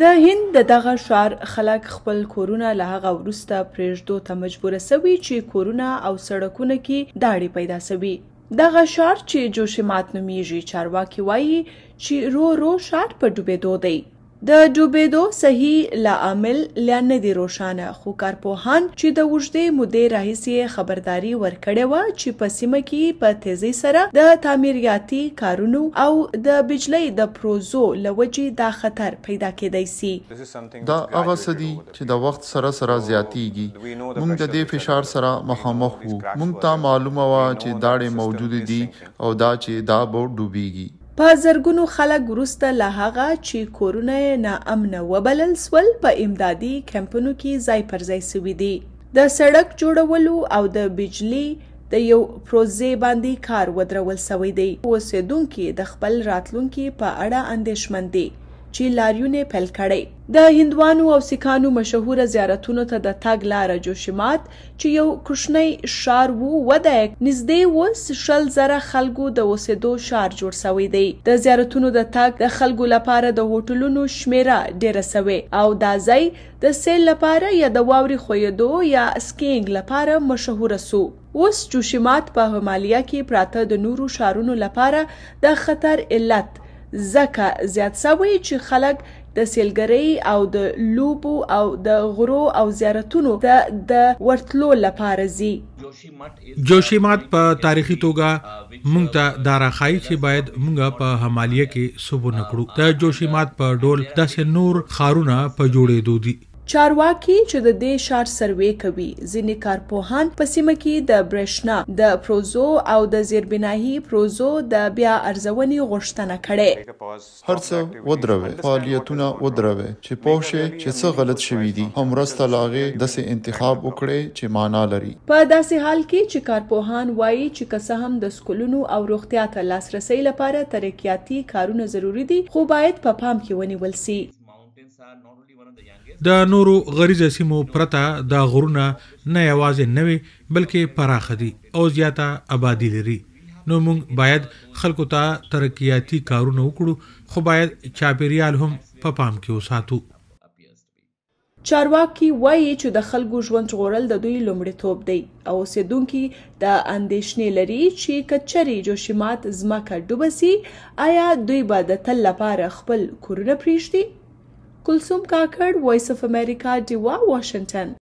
د هند د دغه شار خلک خپل کورونه له هغه وروسته پرېږدو ته مجبور سوي چې کورونه او سړکونه کې داړي پیدا سوي دغه شار چې جوشمات نومیږي چارواکي وایي چې رو رو شار په ډوبېدو دی د ډوبېدو صحیح لامل لا نه دی روښانه خو کارپوهان چې د وجدې مودې راهیسې خبرداري ورکړې و چې په سیمه کې په تیزی سره د تعمیراتي کارونو او د بجلی د پروزو لوجې دا خطر پیدا کېدای شي دا هغه سدي چې د وخت سره سره زیاتیږي موږ د دې فشار سره مخامخ وو موږ ته معلومه و چې داړې موجود دي او دا چې دا به ډوبېږي په زرګونو خلک وروسته له هغه چې کورونه یې ناامنه وبلل سول په امدادي کمپونو کې ځای پر ځای سوي دي د سړک جوړولو او د بجلی د یو پروژې باندې کار ودرول سوی دی اوسیدونکو د خپل راتلونکي په اړه اندیشمن دي چې لاریون پیل کړي د هندوانو او سکانو مشهور زیارتونو ته د تاګ لار جوشمات چې یو کوشنی شار وو وده نږدې و شل زره خلکو د وسېدو شار جوړ شوی دی د زیارتونو د تاګ د خلکو لپاره د هوټلونو شمیره ډیره شوی او دا ځای د سیل لپاره یا د واوري خویدو یا سکینګ لپاره مشهور سو اوس جوشمات په همالیا کې پراته د نورو شارونو لپاره د خطر علت زکه زیات سوي چې خلک د سیلګری او د لوبو او د غرو او زیارتونو ته د ورتلو لپاره زی جوشیمات په تاریخي توګه مونږ ته دا راخایي چې باید مونږ په همالیه کې صوبو نکړو د جوشیمات په ډول داسې نور خارونه په جوړېدو دي چارواکي چې د دې شار سروې کوي ځینې کارپوهان په سیمه کې د برېښنا د پروزو او د زیربناهي پروزو د بیا ارزونې غوښتنه کړې هرڅه ودروي فعالیتونه ودروي چې پوه شي چې څه غلط شوي دي همرسته لاغه د سه انتخاب وکړي چې معنا لري په داسې حال کې چې کارپوهان وایي چې که څه هم د سکولونو او روغتیا ته لاسرسي لپاره ترقیاتی کارونه ضروری دي خو باید په پا پام کې ونیول شي د نورو غریز سیمو پرته دا غرونه نه یوازې نوي بلکې پراخه دي او زیاته آبادی لري نو موږ باید خلکو ته ترقیاتی کارونه وکړو خو باید چاپیریال هم په پا پام کې وساتو چارواکي وایي چې د خلکو ژوند ژغورل د دوی لومړیتوب دی او سیدونکو د اندیشنې لري چې کچري جوشمات زمکه ډوبسي آیا دوی به د تل لپاره خپل کورونه پریږدي Kulsum Kakad, Voice of America, Dewa, Washington.